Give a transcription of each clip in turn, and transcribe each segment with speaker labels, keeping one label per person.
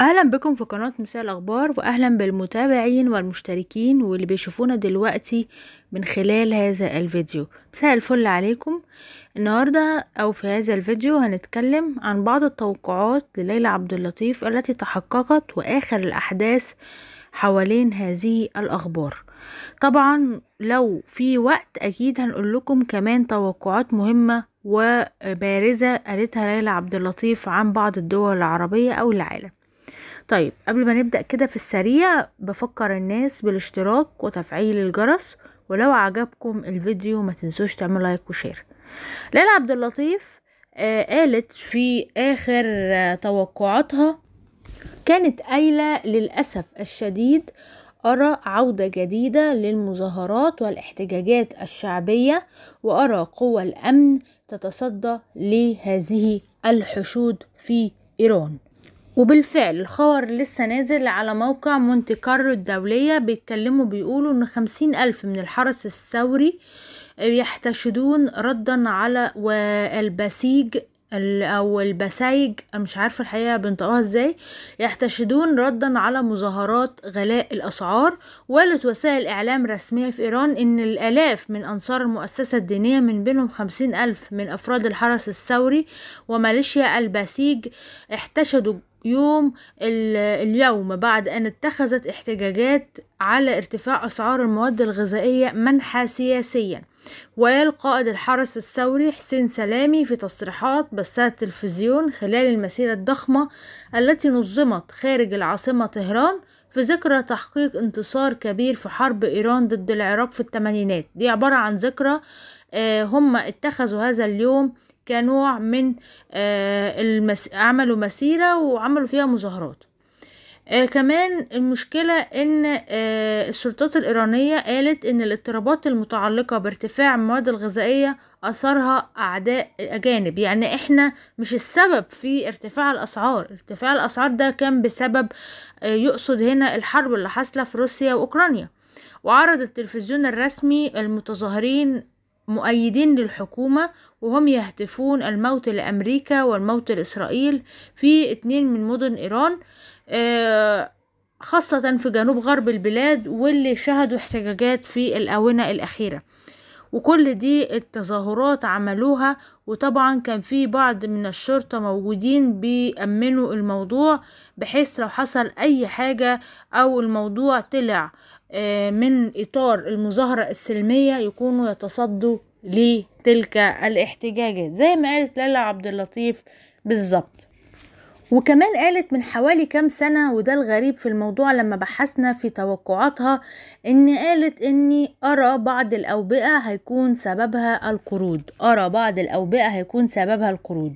Speaker 1: اهلا بكم في قناة مساء الاخبار واهلا بالمتابعين والمشتركين واللي بيشوفونا دلوقتي من خلال هذا الفيديو مساء الفل عليكم النهاردة او في هذا الفيديو هنتكلم عن بعض التوقعات لليلى عبد اللطيف التي تحققت واخر الاحداث حوالين هذه الاخبار طبعا لو في وقت اكيد هنقول لكم كمان توقعات مهمة وبارزة قالتها ليلى عبد اللطيف عن بعض الدول العربية او العالم طيب قبل ما نبدأ كده في السريع بفكر الناس بالاشتراك وتفعيل الجرس ولو عجبكم الفيديو ما تنسوش تعملوا لايك وشير ليلى عبد اللطيف آه قالت في آخر آه توقعاتها كانت قايلة للأسف الشديد أرى عودة جديدة للمظاهرات والاحتجاجات الشعبية وأرى قوى الأمن تتصدى لهذه الحشود في إيران وبالفعل الخبر لسه نازل على موقع مونتي كارلو الدولية بيتكلموا بيقولوا ان خمسين الف من الحرس الثوري يحتشدون ردا على والبسيج او البسايج مش عارفه الحقيقه بنطقوها ازاي يحتشدون ردا على مظاهرات غلاء الاسعار وقالت وسائل اعلام رسميه في ايران ان الالاف من انصار المؤسسه الدينيه من بينهم خمسين الف من افراد الحرس الثوري وماليشيا البسيج احتشدوا يوم اليوم بعد أن اتخذت احتجاجات على ارتفاع أسعار المواد الغذائية منحى سياسيا وقال قائد الحرس الثوري حسين سلامي في تصريحات بثها التلفزيون خلال المسيرة الضخمة التي نظمت خارج العاصمة طهران في ذكرى تحقيق انتصار كبير في حرب إيران ضد العراق في الثمانينات دي عبارة عن ذكرى آه، هم اتخذوا هذا اليوم كنوع من آه، المس... عملوا مسيرة وعملوا فيها مظاهرات آه كمان المشكلة ان آه السلطات الإيرانية قالت ان الاضطرابات المتعلقة بارتفاع المواد الغذائية أثرها أعداء أجانب يعني احنا مش السبب في ارتفاع الأسعار ارتفاع الأسعار ده كان بسبب آه يقصد هنا الحرب اللي حاصلة في روسيا وأوكرانيا وعرض التلفزيون الرسمي المتظاهرين مؤيدين للحكومة وهم يهتفون الموت لأمريكا والموت لإسرائيل في اتنين من مدن إيران آه، خاصة في جنوب غرب البلاد واللي شهدوا احتجاجات في الآونة الأخيرة وكل دي التظاهرات عملوها وطبعا كان في بعض من الشرطة موجودين بيأمنوا الموضوع بحيث لو حصل أي حاجة أو الموضوع طلع آه، من إطار المظاهرة السلمية يكونوا يتصدوا لتلك الاحتجاجات زي ما قالت لالا عبد اللطيف بالظبط وكمان قالت من حوالي كام سنة وده الغريب في الموضوع لما بحثنا في توقعاتها ان قالت اني ارى بعض الاوبئة هيكون سببها القرود ارى بعض الاوبئة هيكون سببها القرود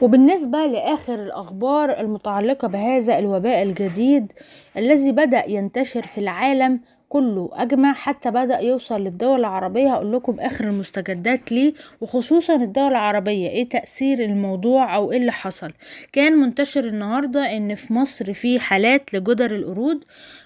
Speaker 1: وبالنسبة لآخر الأخبار المتعلقة بهذا الوباء الجديد الذي بدأ ينتشر في العالم كله اجمع حتى بدا يوصل للدول العربيه هقول لكم اخر المستجدات ليه وخصوصا الدول العربيه ايه تاثير الموضوع او ايه اللي حصل كان منتشر النهارده ان في مصر في حالات لجدر القرود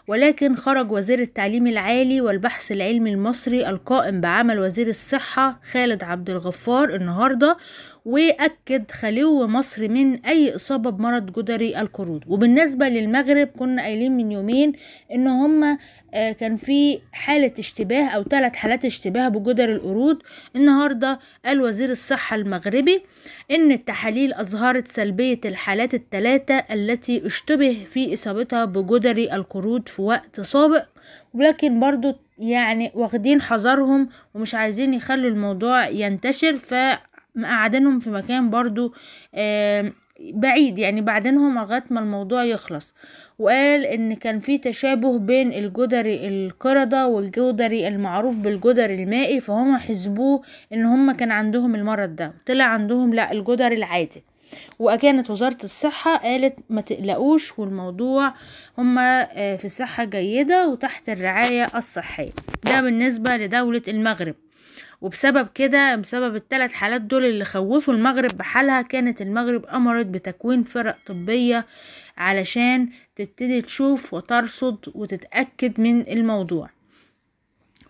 Speaker 1: ولكن خرج وزير التعليم العالي والبحث العلمي المصري القائم بعمل وزير الصحه خالد عبد الغفار النهارده وأكد خلو مصر من أي إصابة بمرض جدري القرود وبالنسبة للمغرب كنا قايلين من يومين إن هما آه، كان في حالة اشتباه أو ثلاث حالات اشتباه بجدر القرود النهاردة قال وزير الصحة المغربي إن التحاليل أظهرت سلبية الحالات الثلاثة التي اشتبه في إصابتها بجدري القرود في وقت سابق ولكن برضو يعني واخدين حذرهم ومش عايزين يخلوا الموضوع ينتشر ف مقعدينهم في مكان برضو بعيد يعني بعدينهم لغايه ما الموضوع يخلص وقال ان كان في تشابه بين الجدري القردة والجدري المعروف بالجدري المائي فهم حسبوه ان هم كان عندهم المرض ده طلع عندهم لا الجدري العادي وكانت وزارة الصحة قالت ما تقلقوش والموضوع هما آه، في صحة جيدة وتحت الرعاية الصحية ده بالنسبة لدولة المغرب وبسبب كده بسبب الثلاث حالات دول اللي خوفوا المغرب بحالها كانت المغرب أمرت بتكوين فرق طبية علشان تبتدي تشوف وترصد وتتأكد من الموضوع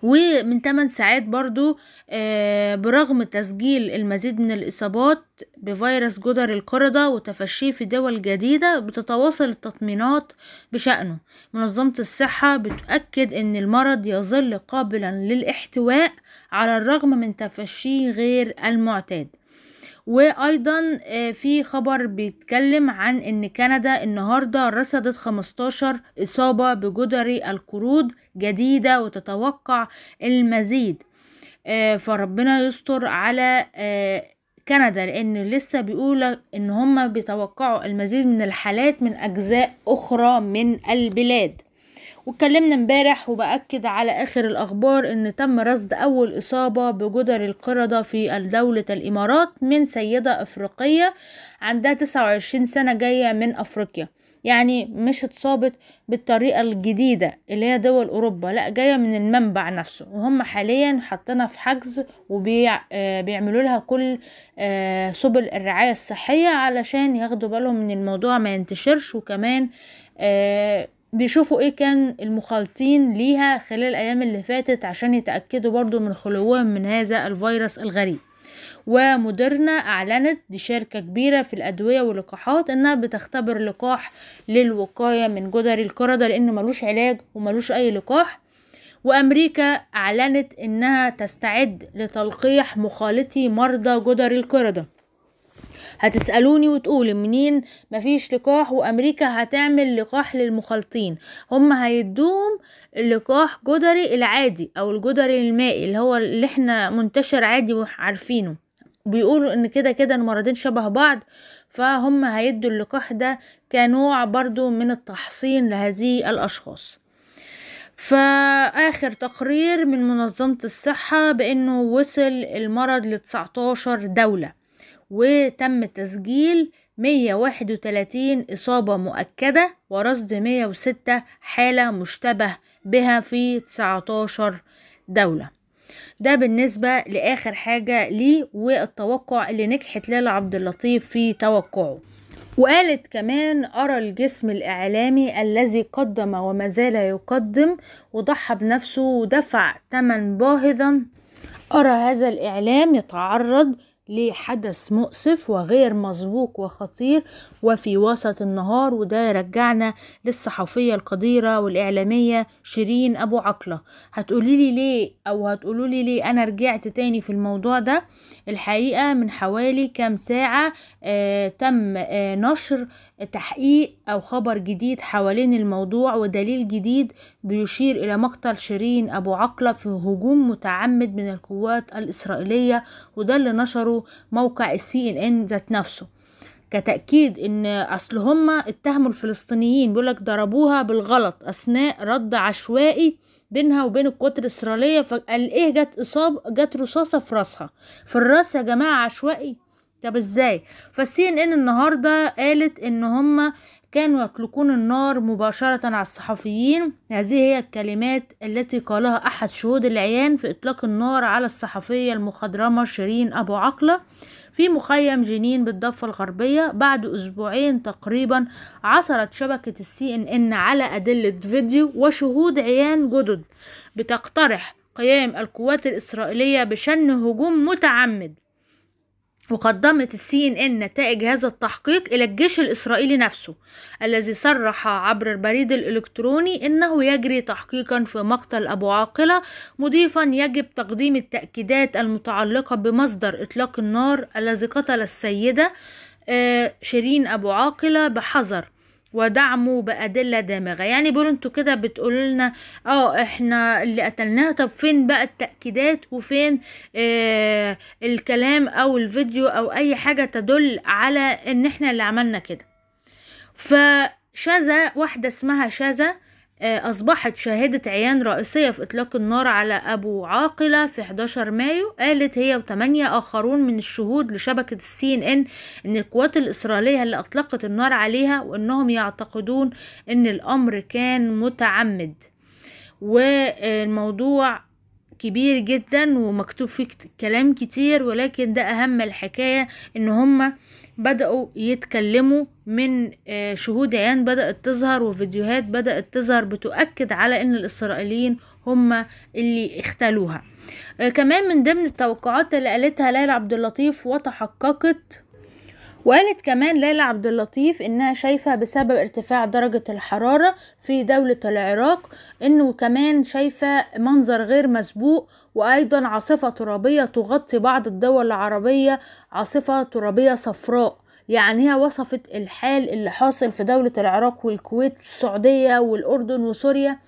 Speaker 1: ومن 8 ساعات برضو آه، برغم تسجيل المزيد من الإصابات بفيروس جدر القردة وتفشيه في دول جديدة بتتواصل التطمينات بشأنه منظمة الصحة بتؤكد أن المرض يظل قابلا للاحتواء على الرغم من تفشيه غير المعتاد وايضا آه، في خبر بيتكلم عن ان كندا النهارده رصدت 15 اصابه بجدري القرود جديده وتتوقع المزيد آه، فربنا يستر على آه، كندا لان لسه بيقول ان هم بيتوقعوا المزيد من الحالات من اجزاء اخرى من البلاد واتكلمنا امبارح وبأكد على آخر الأخبار إن تم رصد أول إصابة بجدر القردة في دولة الإمارات من سيدة أفريقية عندها 29 سنة جاية من أفريقيا يعني مش اتصابت بالطريقة الجديدة اللي هي دول أوروبا لا جاية من المنبع نفسه وهم حاليا حاطينها في حجز وبيعملوا آه، لها كل آه، سبل الرعاية الصحية علشان ياخدوا بالهم من الموضوع ما ينتشرش وكمان آه، بيشوفوا ايه كان المخالطين ليها خلال الايام اللي فاتت عشان يتأكدوا برضو من خلوهم من هذا الفيروس الغريب ومدرنا اعلنت دي شركة كبيرة في الادوية واللقاحات انها بتختبر لقاح للوقاية من جدري القردة لانه ملوش علاج وملوش اي لقاح وامريكا اعلنت انها تستعد لتلقيح مخالطي مرضى جدري القردة هتسألوني وتقولي منين مفيش لقاح وأمريكا هتعمل لقاح للمخالطين هم هيدوهم لقاح جدري العادي أو الجدري المائي اللي هو اللي احنا منتشر عادي وعارفينه بيقولوا ان كده كده المرضين شبه بعض فهم هيدوا اللقاح ده كنوع برضو من التحصين لهذه الاشخاص فآخر تقرير من منظمة الصحة بأنه وصل المرض لتسعتاشر دولة وتم تسجيل 131 إصابة مؤكدة ورصد 106 حالة مشتبه بها في 19 دولة ده بالنسبة لآخر حاجة ليه والتوقع اللي نجحت ليلى عبد اللطيف في توقعه وقالت كمان أرى الجسم الإعلامي الذي قدم وما زال يقدم وضحى بنفسه ودفع ثمن باهظا أرى هذا الإعلام يتعرض لحدث مؤسف وغير مسبوق وخطير وفي وسط النهار وده رجعنا للصحفية القديرة والإعلامية شيرين أبو عقلة هتقولي لي ليه أو هتقولوا لي ليه أنا رجعت تاني في الموضوع ده الحقيقة من حوالي كام ساعة آه تم آه نشر آه، تحقيق أو خبر جديد حوالين الموضوع ودليل جديد بيشير إلى مقتل شيرين أبو عقلة في هجوم متعمد من القوات الإسرائيلية وده اللي نشره موقع السي إن إن ذات نفسه كتأكيد إن أصل هما اتهموا الفلسطينيين بيقولك ضربوها بالغلط أثناء رد عشوائي بينها وبين القوات الإسرائيلية فقال إيه جت إصاب جت رصاصة في راسها في الراس يا جماعة عشوائي طب ازاي فالسي ان ان النهارده قالت ان هما كانوا يطلقون النار مباشرة على الصحفيين هذه هي الكلمات التي قالها أحد شهود العيان في إطلاق النار على الصحفية المخضرمة شيرين أبو عقلة في مخيم جنين بالضفة الغربية بعد أسبوعين تقريبا عثرت شبكة السي إن إن على أدلة فيديو وشهود عيان جدد بتقترح قيام القوات الإسرائيلية بشن هجوم متعمد وقدمت السي ان ان نتائج هذا التحقيق إلى الجيش الإسرائيلي نفسه الذي صرح عبر البريد الإلكتروني إنه يجري تحقيقا في مقتل أبو عاقلة مضيفا يجب تقديم التأكيدات المتعلقة بمصدر إطلاق النار الذي قتل السيدة آه، شيرين أبو عاقلة بحذر ودعمه بأدلة دامغة يعني بيقولوا انتوا كده بتقولوا لنا اه احنا اللي قتلناها طب فين بقى التأكيدات وفين اه الكلام او الفيديو او اي حاجة تدل على ان احنا اللي عملنا كده فشذا واحدة اسمها اه آه، أصبحت شاهدة عيان رئيسية في إطلاق النار على أبو عاقلة في 11 مايو قالت هي وثمانية آخرون من الشهود لشبكة السي إن إن إن القوات الإسرائيلية اللي أطلقت النار عليها وإنهم يعتقدون إن الأمر كان متعمد والموضوع كبير جدا ومكتوب فيه كلام كتير ولكن ده اهم الحكاية ان هما بدأوا يتكلموا من آه، شهود عيان بدأت تظهر وفيديوهات بدأت تظهر بتؤكد على ان الاسرائيليين هما اللي اختلوها آه، كمان من ضمن التوقعات اللي قالتها ليلى عبد اللطيف وتحققت وقالت كمان ليلى عبد اللطيف انها شايفه بسبب ارتفاع درجه الحراره في دوله العراق انه كمان شايفه منظر غير مسبوق وايضا عاصفه ترابيه تغطي بعض الدول العربيه عاصفه ترابيه صفراء يعني هي وصفت الحال اللي حاصل في دولة العراق والكويت والسعودية والأردن وسوريا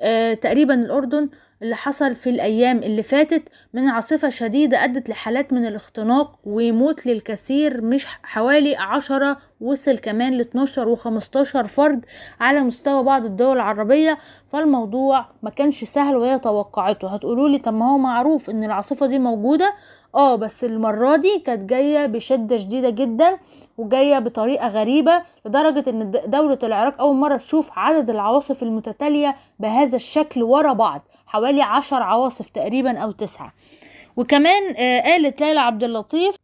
Speaker 1: آه تقريبا الأردن اللي حصل في الأيام اللي فاتت من عاصفة شديدة أدت لحالات من الاختناق ويموت للكثير مش حوالي عشرة وصل كمان لاتناشر وخمستاشر فرد على مستوى بعض الدول العربية فالموضوع ما كانش سهل وهي توقعته هتقولولي طب ما هو معروف ان العاصفة دي موجودة اه بس المره دي كانت جايه بشده شديده جدا وجايه بطريقه غريبه لدرجه ان دوله العراق اول مره تشوف عدد العواصف المتتاليه بهذا الشكل ورا بعض حوالي عشر عواصف تقريبا او تسعه وكمان آه، قالت ليلى عبد اللطيف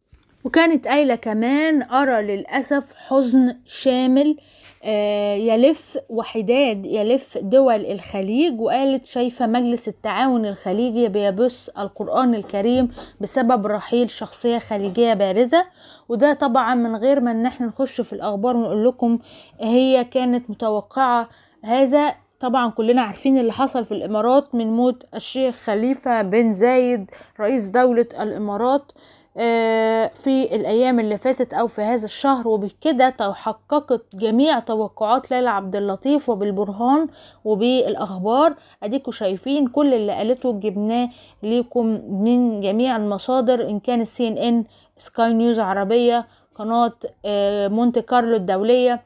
Speaker 1: وكانت قايله كمان ارى للاسف حزن شامل آه، يلف وحداد يلف دول الخليج وقالت شايفة مجلس التعاون الخليجي بيبث القرآن الكريم بسبب رحيل شخصية خليجية بارزة وده طبعا من غير ما ان احنا نخش في الأخبار ونقول لكم هي كانت متوقعة هذا طبعا كلنا عارفين اللي حصل في الإمارات من موت الشيخ خليفة بن زايد رئيس دولة الإمارات آه، في الايام اللي فاتت او في هذا الشهر وبكده تحققت جميع توقعات ليلى عبد اللطيف وبالبرهان وبالاخبار اديكوا شايفين كل اللي قالته جبناه ليكم من جميع المصادر ان كان السي ان ان سكاي نيوز عربيه قناه آه، مونت كارلو الدوليه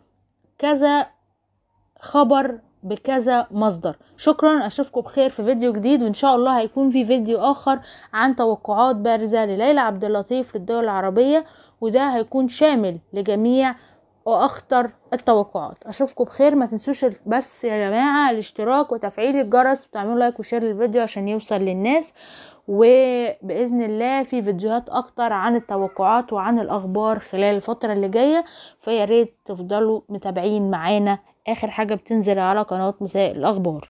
Speaker 1: كذا خبر بكذا مصدر شكرا اشوفكم بخير في فيديو جديد وان شاء الله هيكون في فيديو اخر عن توقعات بارزة لليلى عبد اللطيف للدول العربية وده هيكون شامل لجميع واخطر التوقعات اشوفكم بخير ما تنسوش بس يا جماعه الاشتراك وتفعيل الجرس وتعملوا لايك وشير للفيديو عشان يوصل للناس وباذن الله في فيديوهات اكتر عن التوقعات وعن الاخبار خلال الفتره اللي جايه فيا ريت تفضلوا متابعين معانا اخر حاجه بتنزل على قناه مساء الاخبار